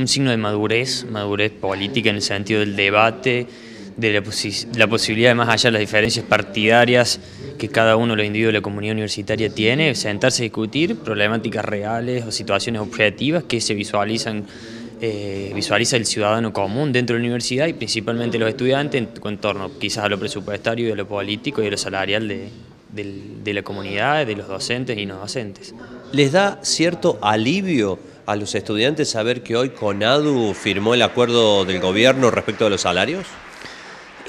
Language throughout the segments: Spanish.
un signo de madurez, madurez política en el sentido del debate, de la, posibilidad de más allá de las diferencias partidarias que cada uno, los individuos de la comunidad universitaria tiene, sentarse a discutir problemáticas reales o situaciones objetivas que se visualizan, eh, visualiza el ciudadano común dentro de la universidad y principalmente los estudiantes en, torno quizás a lo presupuestario y a lo político y a lo salarial de, de la comunidad, de los docentes y no docentes. ¿Les da cierto alivio a los estudiantes saber que hoy CONADU firmó el acuerdo del gobierno respecto a los salarios?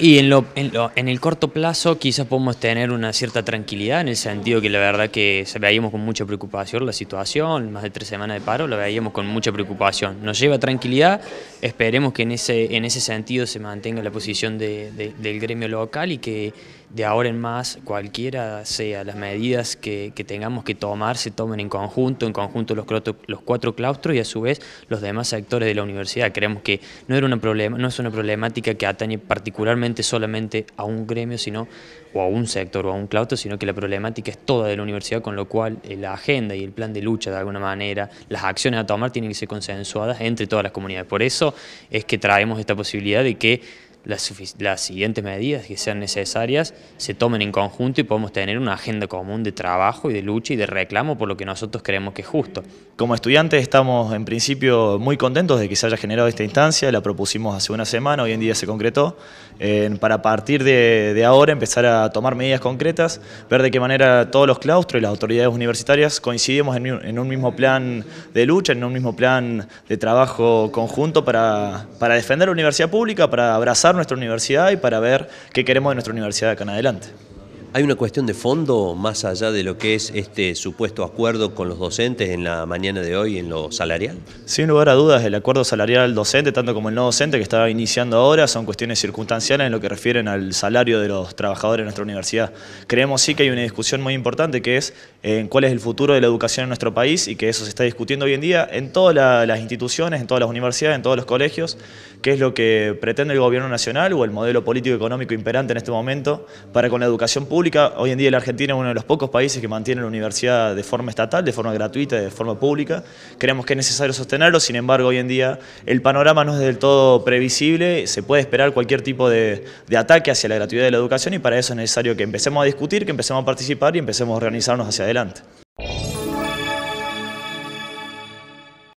Y en, lo, en, el corto plazo quizás podemos tener una cierta tranquilidad en el sentido que la verdad que veíamos con mucha preocupación la situación, más de tres semanas de paro, la veíamos con mucha preocupación. Nos lleva tranquilidad, esperemos que en ese, en ese sentido se mantenga la posición del gremio local y que de ahora en más cualquiera sea las medidas que, tengamos que tomar se tomen en conjunto, en conjunto los, los cuatro claustros y a su vez los demás sectores de la universidad. Creemos que no, era una problema, no es una problemática que atañe particularmente solamente, a un gremio, sino, o a un sector o a un claustro, sino que la problemática es toda de la universidad, con lo cual eh, la agenda y el plan de lucha de alguna manera, las acciones a tomar tienen que ser consensuadas entre todas las comunidades. Por eso es que traemos esta posibilidad de que las, siguientes medidas que sean necesarias se tomen en conjunto y podemos tener una agenda común de trabajo y de lucha y de reclamo por lo que nosotros creemos que es justo. Como estudiantes estamos en principio muy contentos de que se haya generado esta instancia, la propusimos hace una semana, hoy en día se concretó, para partir de, ahora empezar a tomar medidas concretas, ver de qué manera todos los claustros y las autoridades universitarias coincidimos en, un mismo plan de lucha, en un mismo plan de trabajo conjunto para, para defender la universidad pública, para abrazar nuestra universidad y para ver qué queremos de nuestra universidad de acá en adelante. Hay una cuestión de fondo más allá de lo que es este supuesto acuerdo con los docentes en la mañana de hoy en lo salarial. Sin lugar a dudas, el acuerdo salarial docente, tanto como el no docente que estaba iniciando ahora, son cuestiones circunstanciales en lo que refieren al salario de los trabajadores de nuestra universidad. Creemos sí que hay una discusión muy importante que es en eh, cuál es el futuro de la educación en nuestro país y que eso se está discutiendo hoy en día en todas las instituciones, en todas las universidades, en todos los colegios, qué es lo que pretende el gobierno nacional o el modelo político económico imperante en este momento para con la educación pública Hoy en día la Argentina es uno de los pocos países que mantiene la universidad de forma estatal, de forma gratuita, de forma pública. Creemos que es necesario sostenerlo, sin embargo hoy en día el panorama no es del todo previsible, se puede esperar cualquier tipo de, de ataque hacia la gratuidad de la educación y para eso es necesario que empecemos a discutir, que empecemos a participar y empecemos a organizarnos hacia adelante.